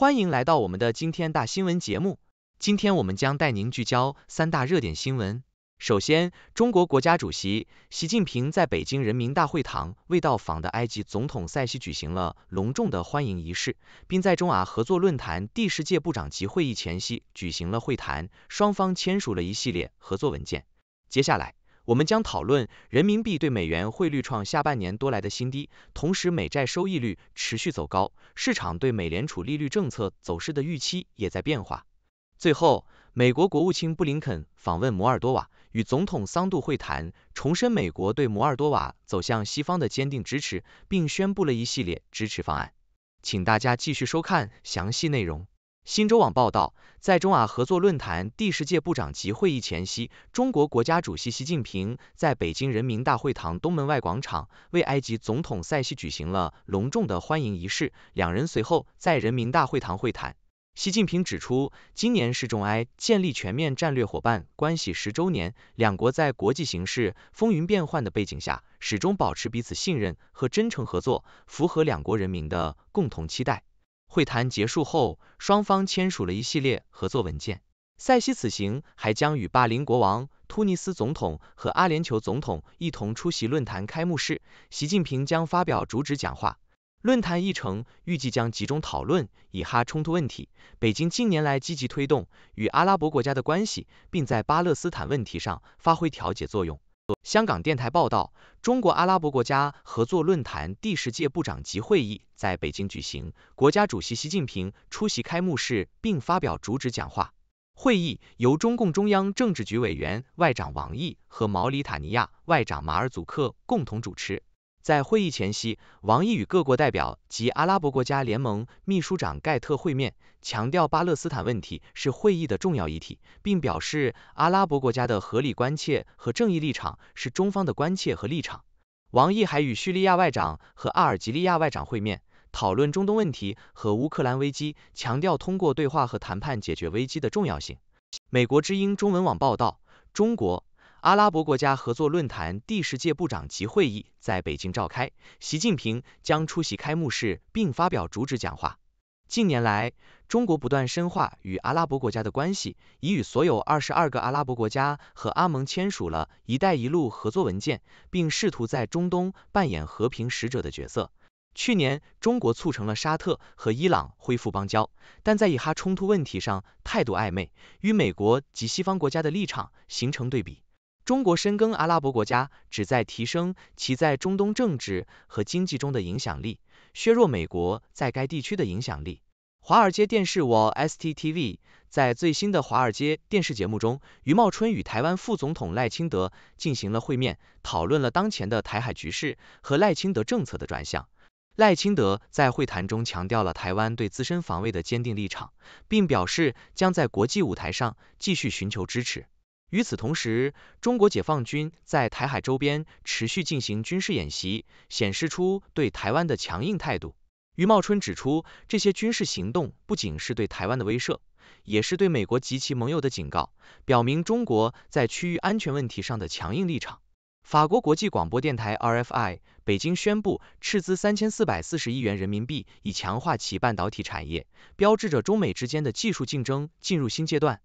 欢迎来到我们的今天大新闻节目。今天我们将带您聚焦三大热点新闻。首先，中国国家主席习近平在北京人民大会堂为到访的埃及总统塞西举行了隆重的欢迎仪式，并在中阿合作论坛第十届部长级会议前夕举行了会谈，双方签署了一系列合作文件。接下来，我们将讨论人民币对美元汇率创下半年多来的新低，同时美债收益率持续走高，市场对美联储利率政策走势的预期也在变化。最后，美国国务卿布林肯访问摩尔多瓦，与总统桑杜会谈，重申美国对摩尔多瓦走向西方的坚定支持，并宣布了一系列支持方案。请大家继续收看详细内容。新洲网报道，在中阿合作论坛第十届部长级会议前夕，中国国家主席习近平在北京人民大会堂东门外广场为埃及总统塞西举行了隆重的欢迎仪式，两人随后在人民大会堂会谈。习近平指出，今年是中埃建立全面战略伙伴关系十周年，两国在国际形势风云变幻的背景下，始终保持彼此信任和真诚合作，符合两国人民的共同期待。会谈结束后，双方签署了一系列合作文件。塞西此行还将与巴林国王、突尼斯总统和阿联酋总统一同出席论坛开幕式，习近平将发表主旨讲话。论坛议程预计将集中讨论以哈冲突问题。北京近年来积极推动与阿拉伯国家的关系，并在巴勒斯坦问题上发挥调解作用。香港电台报道，中国阿拉伯国家合作论坛第十届部长级会议在北京举行，国家主席习近平出席开幕式并发表主旨讲话。会议由中共中央政治局委员、外长王毅和毛里塔尼亚外长马尔祖克共同主持。在会议前夕，王毅与各国代表及阿拉伯国家联盟秘书长盖特会面，强调巴勒斯坦问题是会议的重要议题，并表示阿拉伯国家的合理关切和正义立场是中方的关切和立场。王毅还与叙利亚外长和阿尔及利亚外长会面，讨论中东问题和乌克兰危机，强调通过对话和谈判解决危机的重要性。美国之音中文网报道，中国。阿拉伯国家合作论坛第十届部长级会议在北京召开，习近平将出席开幕式并发表主旨讲话。近年来，中国不断深化与阿拉伯国家的关系，已与所有二十二个阿拉伯国家和阿盟签署了“一带一路”合作文件，并试图在中东扮演和平使者的角色。去年，中国促成了沙特和伊朗恢复邦交，但在以哈冲突问题上态度暧昧，与美国及西方国家的立场形成对比。中国深耕阿拉伯国家，旨在提升其在中东政治和经济中的影响力，削弱美国在该地区的影响力。华尔街电视 （Wall Street TV） 在最新的华尔街电视节目中，余茂春与台湾副总统赖清德进行了会面，讨论了当前的台海局势和赖清德政策的转向。赖清德在会谈中强调了台湾对自身防卫的坚定立场，并表示将在国际舞台上继续寻求支持。与此同时，中国解放军在台海周边持续进行军事演习，显示出对台湾的强硬态度。于茂春指出，这些军事行动不仅是对台湾的威慑，也是对美国及其盟友的警告，表明中国在区域安全问题上的强硬立场。法国国际广播电台 RFI 北京宣布，斥资三千四百四十亿元人民币以强化其半导体产业，标志着中美之间的技术竞争进入新阶段。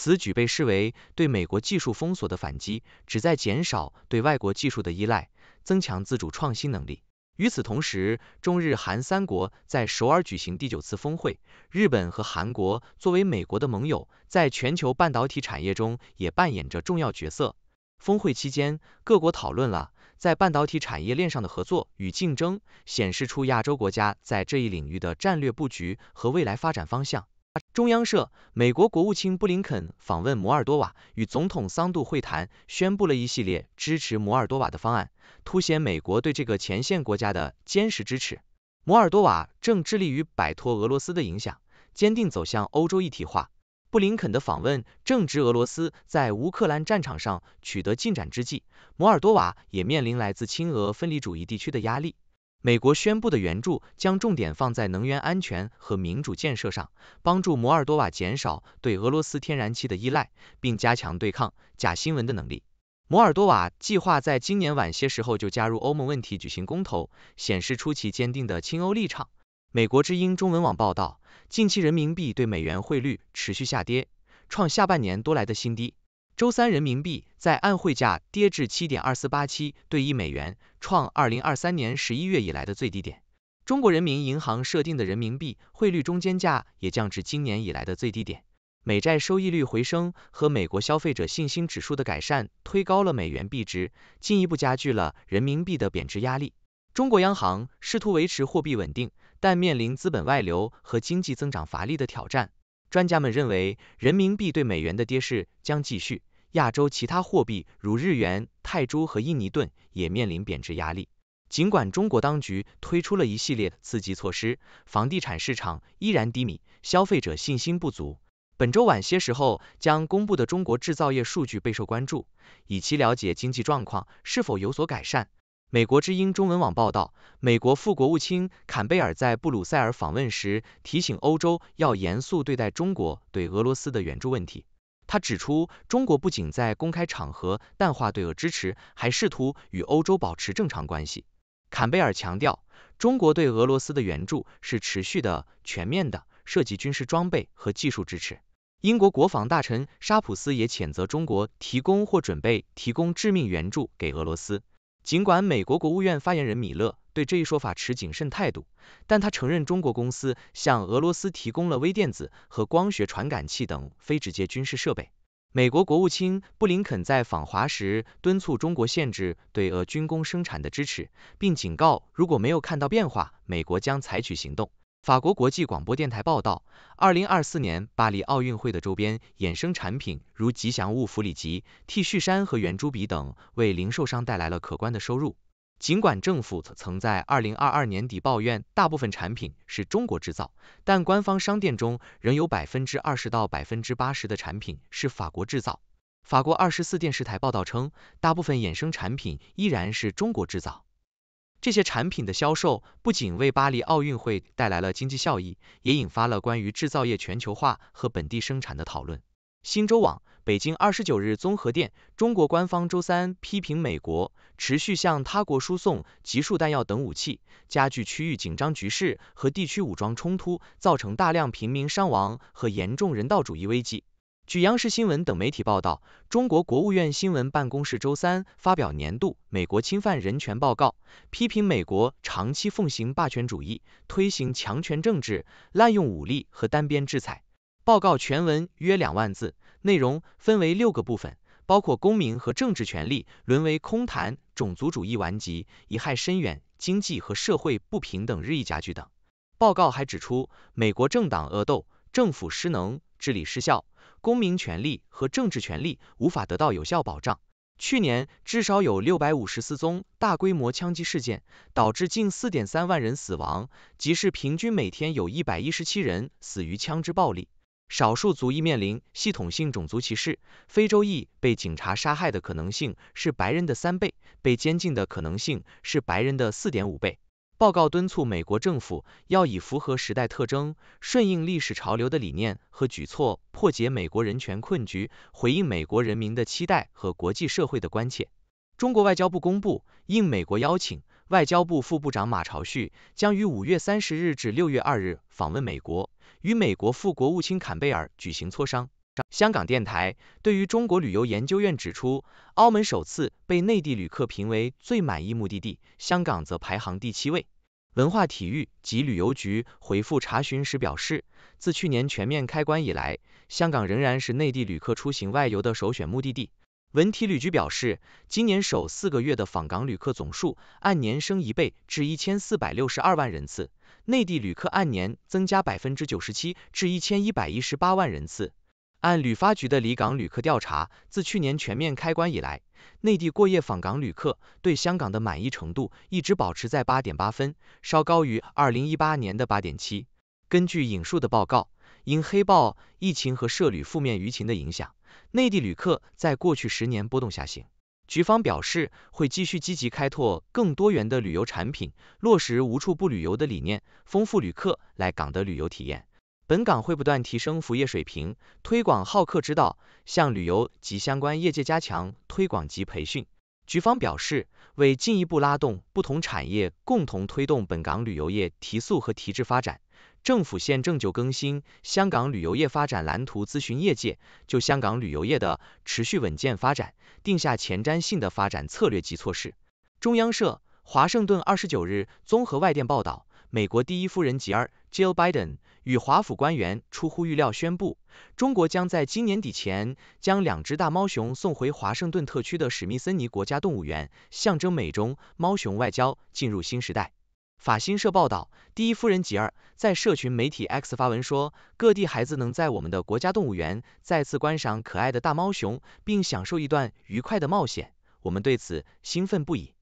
此举被视为对美国技术封锁的反击，旨在减少对外国技术的依赖，增强自主创新能力。与此同时，中日韩三国在首尔举行第九次峰会。日本和韩国作为美国的盟友，在全球半导体产业中也扮演着重要角色。峰会期间，各国讨论了在半导体产业链上的合作与竞争，显示出亚洲国家在这一领域的战略布局和未来发展方向。中央社，美国国务卿布林肯访问摩尔多瓦，与总统桑杜会谈，宣布了一系列支持摩尔多瓦的方案，凸显美国对这个前线国家的坚实支持。摩尔多瓦正致力于摆脱俄罗斯的影响，坚定走向欧洲一体化。布林肯的访问正值俄罗斯在乌克兰战场上取得进展之际，摩尔多瓦也面临来自亲俄分离主义地区的压力。美国宣布的援助将重点放在能源安全和民主建设上，帮助摩尔多瓦减少对俄罗斯天然气的依赖，并加强对抗假新闻的能力。摩尔多瓦计划在今年晚些时候就加入欧盟问题举行公投，显示出其坚定的亲欧立场。美国之音中文网报道，近期人民币对美元汇率持续下跌，创下半年多来的新低。周三，人民币在岸汇价跌至七点二四八七对一美元，创二零二三年十一月以来的最低点。中国人民银行设定的人民币汇率中间价也降至今年以来的最低点。美债收益率回升和美国消费者信心指数的改善推高了美元币值，进一步加剧了人民币的贬值压力。中国央行试图维持货币稳定，但面临资本外流和经济增长乏力的挑战。专家们认为，人民币对美元的跌势将继续。亚洲其他货币如日元、泰铢和印尼盾也面临贬值压力。尽管中国当局推出了一系列刺激措施，房地产市场依然低迷，消费者信心不足。本周晚些时候将公布的中国制造业数据备受关注，以期了解经济状况是否有所改善。美国之音中文网报道，美国副国务卿坎贝尔在布鲁塞尔访问时提醒欧洲要严肃对待中国对俄罗斯的援助问题。他指出，中国不仅在公开场合淡化对俄支持，还试图与欧洲保持正常关系。坎贝尔强调，中国对俄罗斯的援助是持续的、全面的，涉及军事装备和技术支持。英国国防大臣沙普斯也谴责中国提供或准备提供致命援助给俄罗斯。尽管美国国务院发言人米勒对这一说法持谨慎态度，但他承认中国公司向俄罗斯提供了微电子和光学传感器等非直接军事设备。美国国务卿布林肯在访华时敦促中国限制对俄军工生产的支持，并警告，如果没有看到变化，美国将采取行动。法国国际广播电台报道二零二四年巴黎奥运会的周边衍生产品，如吉祥物弗里吉、T 恤衫和圆珠笔等，为零售商带来了可观的收入。尽管政府曾在二零二二年底抱怨大部分产品是中国制造，但官方商店中仍有百分之二十到百分之八十的产品是法国制造。法国二十四电视台报道称，大部分衍生产品依然是中国制造。这些产品的销售不仅为巴黎奥运会带来了经济效益，也引发了关于制造业全球化和本地生产的讨论。新洲网北京二十九日综合电：中国官方周三批评美国持续向他国输送集束弹药等武器，加剧区域紧张局势和地区武装冲突，造成大量平民伤亡和严重人道主义危机。据央视新闻等媒体报道，中国国务院新闻办公室周三发表年度《美国侵犯人权报告》，批评美国长期奉行霸权主义，推行强权政治，滥用武力和单边制裁。报告全文约两万字，内容分为六个部分，包括公民和政治权利沦为空谈、种族主义顽疾遗害深远、经济和社会不平等日益加剧等。报告还指出，美国政党恶斗，政府失能，治理失效。公民权利和政治权利无法得到有效保障。去年至少有六百五十四宗大规模枪击事件，导致近四点三万人死亡，即是平均每天有一百一十七人死于枪支暴力。少数族裔面临系统性种族歧视，非洲裔被警察杀害的可能性是白人的三倍，被监禁的可能性是白人的四点五倍。报告敦促美国政府要以符合时代特征、顺应历史潮流的理念和举措，破解美国人权困局，回应美国人民的期待和国际社会的关切。中国外交部公布，应美国邀请，外交部副部长马朝旭将于五月三十日至六月二日访问美国，与美国副国务卿坎贝尔举行磋商。香港电台对于中国旅游研究院指出，澳门首次被内地旅客评为最满意目的地，香港则排行第七位。文化体育及旅游局回复查询时表示，自去年全面开关以来，香港仍然是内地旅客出行外游的首选目的地。文体旅局表示，今年首四个月的访港旅客总数按年升一倍至一千四百六十二万人次，内地旅客按年增加百分之九十七至一千一百一十八万人次。按旅发局的离港旅客调查，自去年全面开关以来，内地过夜访港旅客对香港的满意程度一直保持在八点八分，稍高于二零一八年的八点七。根据引述的报告，因黑暴疫情和涉旅负面舆情的影响，内地旅客在过去十年波动下行。局方表示，会继续积极开拓更多元的旅游产品，落实无处不旅游的理念，丰富旅客来港的旅游体验。本港会不断提升服务业水平，推广好客之道，向旅游及相关业界加强推广及培训。局方表示，为进一步拉动不同产业，共同推动本港旅游业提速和提质发展，政府现正就更新《香港旅游业发展蓝图》，咨询业界，就香港旅游业的持续稳健发展，定下前瞻性的发展策略及措施。中央社华盛顿二十九日综合外电报道，美国第一夫人吉尔· l Biden）。与华府官员出乎预料宣布，中国将在今年底前将两只大猫熊送回华盛顿特区的史密森尼国家动物园，象征美中猫熊外交进入新时代。法新社报道，第一夫人吉尔在社群媒体 X 发文说：“各地孩子能在我们的国家动物园再次观赏可爱的大猫熊，并享受一段愉快的冒险，我们对此兴奋不已。”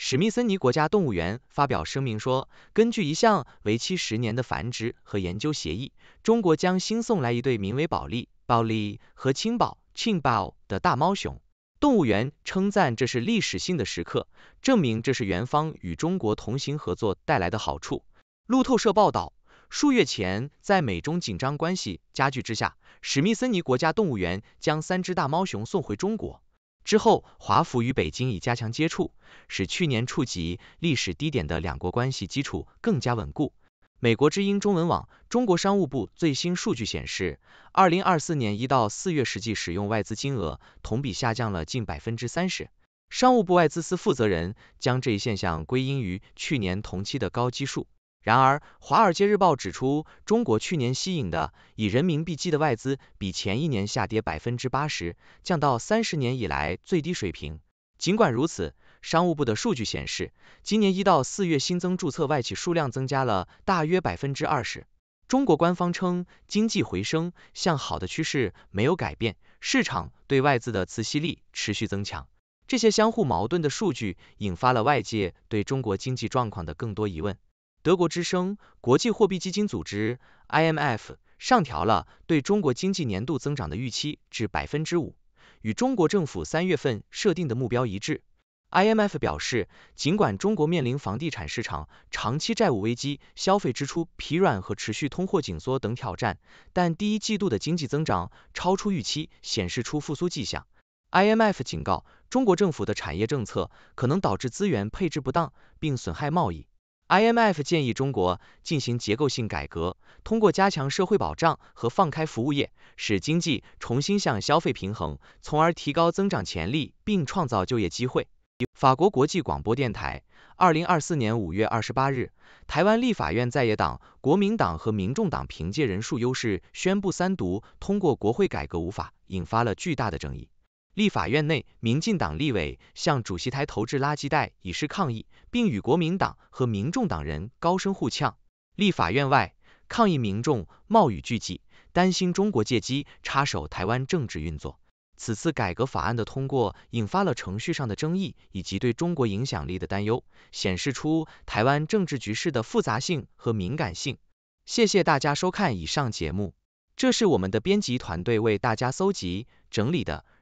史密森尼国家动物园发表声明说，根据一项为期十年的繁殖和研究协议，中国将新送来一对名为宝利 b a l i 和青宝 h i n b a o 的大猫熊。动物园称赞这是历史性的时刻，证明这是园方与中国同行合作带来的好处。路透社报道，数月前，在美中紧张关系加剧之下，史密森尼国家动物园将三只大猫熊送回中国。之后，华府与北京已加强接触，使去年触及历史低点的两国关系基础更加稳固。美国之音中文网，中国商务部最新数据显示，二零二四年一到四月实际使用外资金额同比下降了近百分之三十。商务部外资司负责人将这一现象归因于去年同期的高基数。然而，《华尔街日报》指出，中国去年吸引的以人民币计的外资比前一年下跌百分之八十，降到三十年以来最低水平。尽管如此，商务部的数据显示，今年一到四月新增注册外企数量增加了大约百分之二十。中国官方称，经济回升向好的趋势没有改变，市场对外资的磁吸力持续增强。这些相互矛盾的数据引发了外界对中国经济状况的更多疑问。德国之声、国际货币基金组织 （IMF） 上调了对中国经济年度增长的预期至百分之五，与中国政府三月份设定的目标一致。IMF 表示，尽管中国面临房地产市场、长期债务危机、消费支出疲软和持续通货紧缩等挑战，但第一季度的经济增长超出预期，显示出复苏迹象。IMF 警告，中国政府的产业政策可能导致资源配置不当，并损害贸易。IMF 建议中国进行结构性改革，通过加强社会保障和放开服务业，使经济重新向消费平衡，从而提高增长潜力并创造就业机会。法国国际广播电台，二零二四年五月二十八日，台湾立法院在野党国民党、和民众党凭借人数优势宣布三读通过《国会改革无法》，引发了巨大的争议。立法院内，民进党立委向主席台投掷垃圾袋以示抗议，并与国民党和民众党人高声互呛。立法院外，抗议民众冒雨聚集，担心中国借机插手台湾政治运作。此次改革法案的通过，引发了程序上的争议以及对中国影响力的担忧，显示出台湾政治局势的复杂性和敏感性。谢谢大家收看以上节目，这是我们的编辑团队为大家搜集整理的。